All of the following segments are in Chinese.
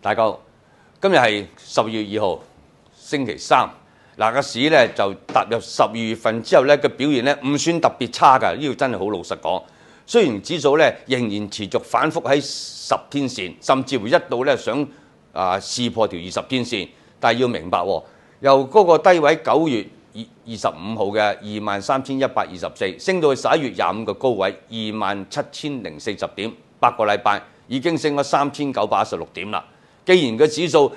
大家好，今日係十月二號星期三。嗱，個市咧就踏入十二月份之後咧，個表現咧唔算特別差㗎。呢個真係好老實講。雖然指數咧仍然持續反覆喺十天線，甚至乎一度咧想啊試破條二十天線，但係要明白喎，由嗰個低位九月二十五號嘅二萬三千一百二十四，升到去十一月廿五個高位二萬七千零四十點，八個禮拜已經升咗三千九百一十六點啦。既然嘅指數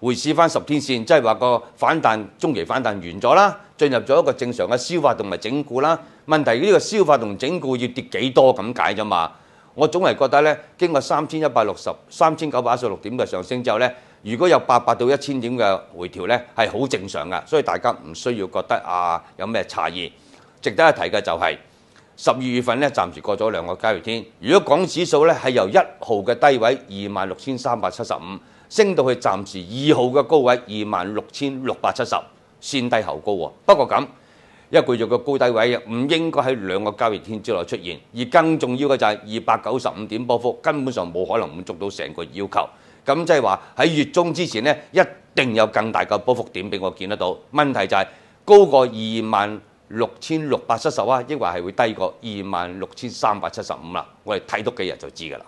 回試返十天線，即係話個反彈中期反彈完咗啦，進入咗一個正常嘅消化同埋整固啦。問題呢個消化同整固要跌幾多咁解啫嘛？我總係覺得呢，經過三千一百六十、三千九百一十六點嘅上升之後呢，如果有八百到一千點嘅回調呢，係好正常㗎。所以大家唔需要覺得啊有咩差異。值得一提嘅就係。十二月份咧，暫時過咗兩個交易天。如果港指數咧係由一號嘅低位二萬六千三百七十五，升到去暫時二號嘅高位二萬六千六百七十，先低後高喎。不過咁一個月嘅高低位唔應該喺兩個交易天之內出現。而更重要嘅就係二百九十五點波幅，根本上冇可能滿足到成個要求。咁即係話喺月中之前咧，一定有更大嘅波幅點俾我見得到。問題就係高過二萬。六千六百七十啊，抑或系会低过二萬六千三百七十五啦，我哋睇多幾日就知㗎啦。